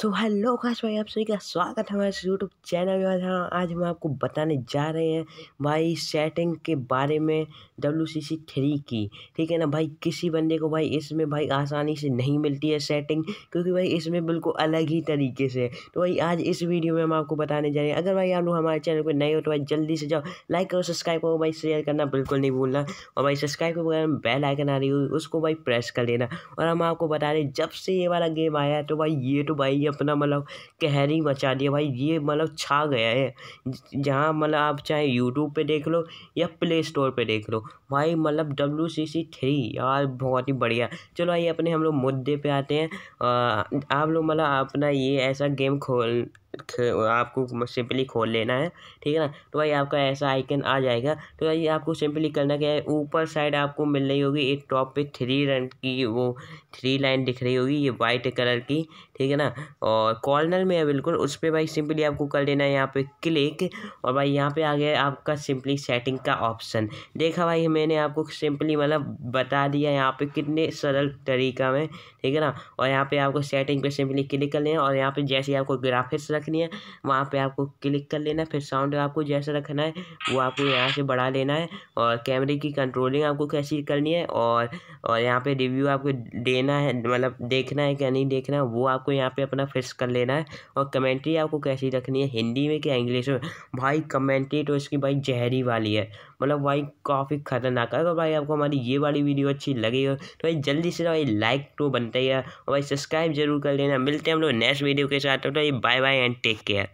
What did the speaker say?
so hello खास भाई आप सभी का स्वागत है हमारे यूट्यूब चैनल में आज हाँ आज हम आपको बताने जा रहे हैं भाई सेटिंग के बारे में डब्ल्यू सी सी थ्री की ठीक है ना भाई किसी बंदे को भाई इसमें भाई आसानी से नहीं मिलती है सेटिंग क्योंकि भाई इसमें बिल्कुल अलग ही तरीके से तो भाई आज इस वीडियो में हम आपको बताने जा रहे हैं अगर भाई आप लोग हमारे चैनल पर नए हो तो भाई जल्दी से जाओ लाइक करो सब्सक्राइब करो भाई शेयर करना बिल्कुल नहीं भूलना और भाई सब्सक्राइब के बगैर बेल आइकन आ रही हो उसको भाई प्रेस कर लेना और हम आपको बता रहे जब से ये वाला गेम आया तो भाई ये तो भाई अपना मतलब कहरी मचा दिया भाई ये मतलब छा गया है जहाँ मतलब आप चाहे यूट्यूब पे देख लो या प्ले स्टोर पे देख लो भाई मतलब डब्ल्यू सी सी थ्री यार बहुत ही बढ़िया चलो भाई अपने हम लोग मुद्दे पे आते हैं आ, आप लोग मतलब अपना ये ऐसा गेम खोल आपको सिंपली खोल लेना है ठीक है ना तो भाई आपका ऐसा आइकन आ जाएगा तो भाई आपको सिंपली करना क्या है ऊपर साइड आपको मिल रही होगी एक टॉप पे थ्री रन की वो थ्री लाइन दिख रही होगी ये वाइट कलर की ठीक है ना और कॉर्नर में है बिल्कुल उस पर भाई सिंपली आपको कर देना है यहाँ पे क्लिक और भाई यहाँ पे आ गया आपका सिंपली सेटिंग का ऑप्शन देखा भाई मैंने आपको सिंपली मतलब बता दिया यहाँ पे कितने सरल तरीका में ठीक है ना और यहाँ पे आपको सेटिंग पे सिंपली क्लिक कर लेना और यहाँ पे जैसे आपको ग्राफिक्स रखनी है वहाँ पे आपको क्लिक कर लेना है फिर साउंड आपको जैसा रखना है वो आपको यहाँ से बढ़ा लेना है और कैमरे की कंट्रोलिंग आपको कैसी करनी है और और यहाँ पे रिव्यू आपको देना है मतलब देखना है क्या नहीं देखना है वो आपको यहाँ पे अपना फिक्स कर लेना है और कमेंट्री आपको कैसी रखनी है हिंदी में क्या इंग्लिश में भाई कमेंट्री तो इसकी भाई जहरी वाली है मतलब भाई काफ़ी खतरनाक है अगर तो भाई आपको हमारी ये वाली वीडियो अच्छी लगी हो तो भाई जल्दी से भाई लाइक तो बनता ही है और भाई सब्सक्राइब जरूर कर लेना मिलते हैं हम लोग नेक्स्ट वीडियो के साथ तो भाई bye bye and take care